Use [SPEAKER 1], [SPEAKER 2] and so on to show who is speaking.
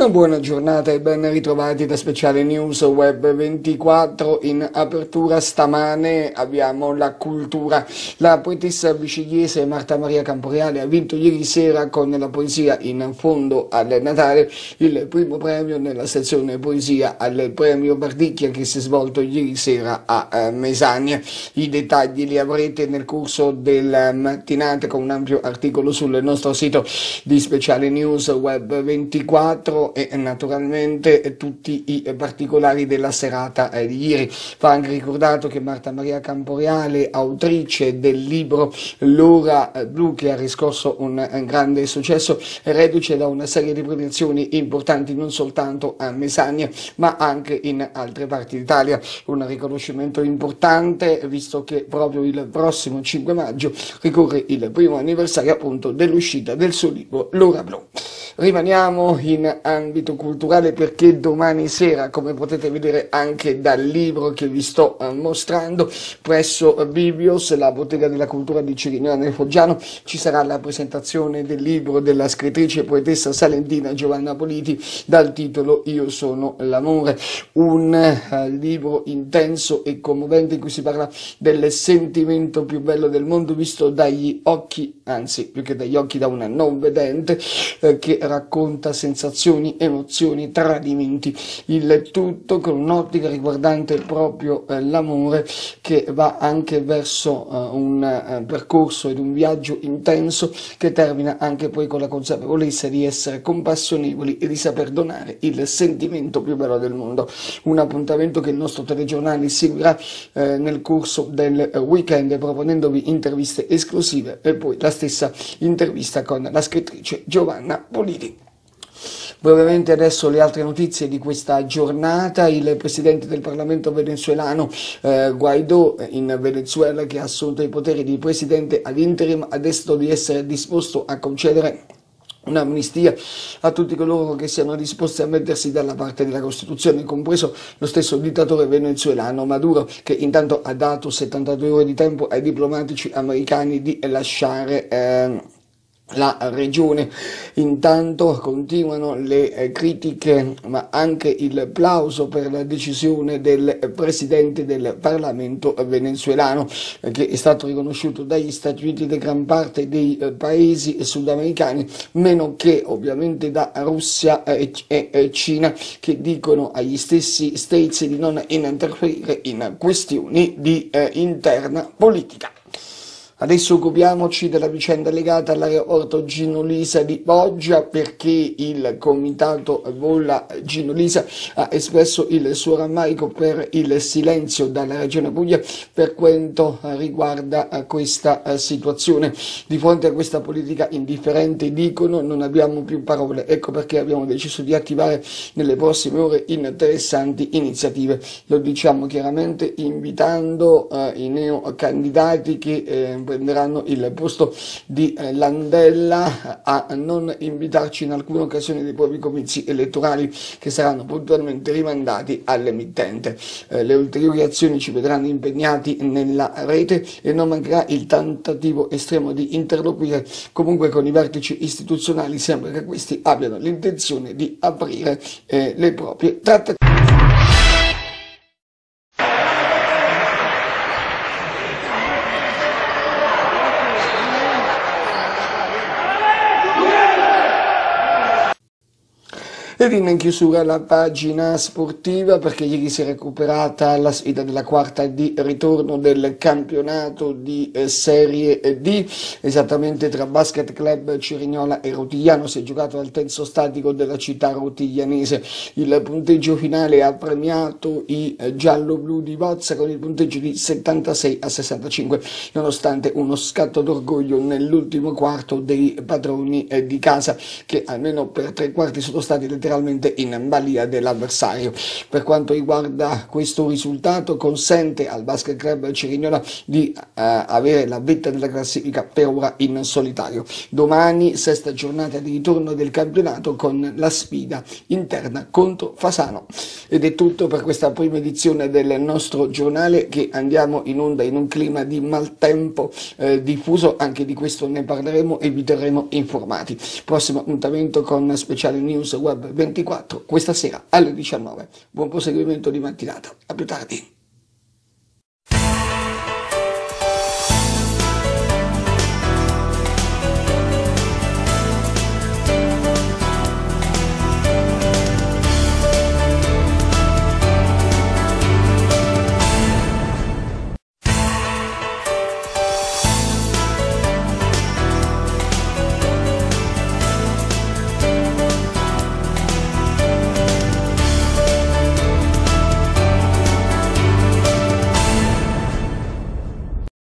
[SPEAKER 1] Una buona giornata e ben ritrovati da Speciale News Web 24. In apertura stamane abbiamo la cultura. La poetessa bicigliese Marta Maria Camporeale ha vinto ieri sera con la poesia In fondo al Natale il primo premio nella sezione poesia al premio Bardicchia che si è svolto ieri sera a eh, Mesania. I dettagli li avrete nel corso della mattinata con un ampio articolo sul nostro sito di Speciale News Web 24 e naturalmente tutti i particolari della serata eh, di ieri. Va anche ricordato che Marta Maria Camporeale, autrice del libro L'ora eh, blu che ha riscosso un, eh, grande successo, reduce da una serie di protezioni importanti non soltanto a Mesagna, ma anche in altre parti d'Italia. Un riconoscimento importante visto che proprio il prossimo 5 maggio ricorre il primo anniversario appunto dell'uscita del suo libro L'ora blu. Rimaniamo in nell'ambito culturale perché domani sera, come potete vedere anche dal libro che vi sto eh, mostrando, presso Bibios, la bottega della cultura di Cirignola nel Foggiano, ci sarà la presentazione del libro della scrittrice e poetessa salentina Giovanna Politi dal titolo Io sono l'amore, un eh, libro intenso e commovente in cui si parla del sentimento più bello del mondo visto dagli occhi, anzi più che dagli occhi da una non vedente, eh, che racconta sensazioni frustrazioni, emozioni, tradimenti, il tutto con un'ottica riguardante proprio eh, l'amore che va anche verso eh, un eh, percorso ed un viaggio intenso che termina anche poi con la consapevolezza di essere compassionevoli e di saper donare il sentimento più bello del mondo. Un appuntamento che il nostro telegiornale seguirà eh, nel corso del weekend proponendovi interviste esclusive e poi la stessa intervista con la scrittrice Giovanna Politi. Brevemente adesso le altre notizie di questa giornata, il presidente del Parlamento venezuelano eh, Guaidó in Venezuela che ha assunto i poteri di presidente ad interim ha detto di essere disposto a concedere un'amnistia a tutti coloro che siano disposti a mettersi dalla parte della Costituzione, compreso lo stesso dittatore venezuelano Maduro, che intanto ha dato 72 ore di tempo ai diplomatici americani di lasciare... Eh, la regione. Intanto continuano le eh, critiche, ma anche il plauso per la decisione del presidente del Parlamento venezuelano, eh, che è stato riconosciuto dagli Stati Uniti e da gran parte dei eh, paesi sudamericani, meno che ovviamente da Russia e Cina, che dicono agli stessi States di non interferire in questioni di interna politica. Adesso occupiamoci della vicenda legata all'aeroporto Gino Lisa di Poggia ah, perché il comitato Volla Gino Lisa ha espresso il suo rammarico per il silenzio dalla Regione Puglia per quanto riguarda ah, questa ah, situazione. Di fronte a questa politica indifferente dicono non abbiamo più parole, ecco perché abbiamo deciso di attivare nelle prossime ore interessanti iniziative. Lo diciamo chiaramente invitando eh, i neocandidati che eh, prenderanno il posto di eh, Landella a non invitarci in alcuna occasione dei propri comizi elettorali che saranno puntualmente rimandati all'emittente. Eh, le ulteriori azioni ci vedranno impegnati nella rete e non mancherà il tentativo estremo di interloquire comunque con i vertici istituzionali, sempre che questi abbiano l'intenzione di aprire eh, le proprie trattative. E viene in chiusura la pagina sportiva perché ieri si è recuperata la sfida della quarta di ritorno del campionato di eh, Serie D, esattamente tra Basket Club Cirignola e Rotigliano, si è giocato al terzo statico della città rotiglianese. Il punteggio finale ha premiato i eh, giallo-blu di Bozza con il punteggio di 76 a 65, nonostante uno scatto d'orgoglio nell'ultimo quarto dei padroni eh, di casa che almeno per tre quarti sono stati determinati letteralmente in balia dell'avversario. Per quanto riguarda questo risultato consente al Basket Club Cirignola di eh, avere la vetta della classifica per ora in solitario. Domani sesta giornata di ritorno del campionato con la sfida interna contro Fasano. Ed è tutto per questa prima edizione del nostro giornale che andiamo in onda in un clima di maltempo eh, diffuso, anche di questo ne parleremo e vi terremo informati. Prossimo appuntamento con speciale news web 24 questa sera alle 19. Buon proseguimento di mattinata. A più tardi.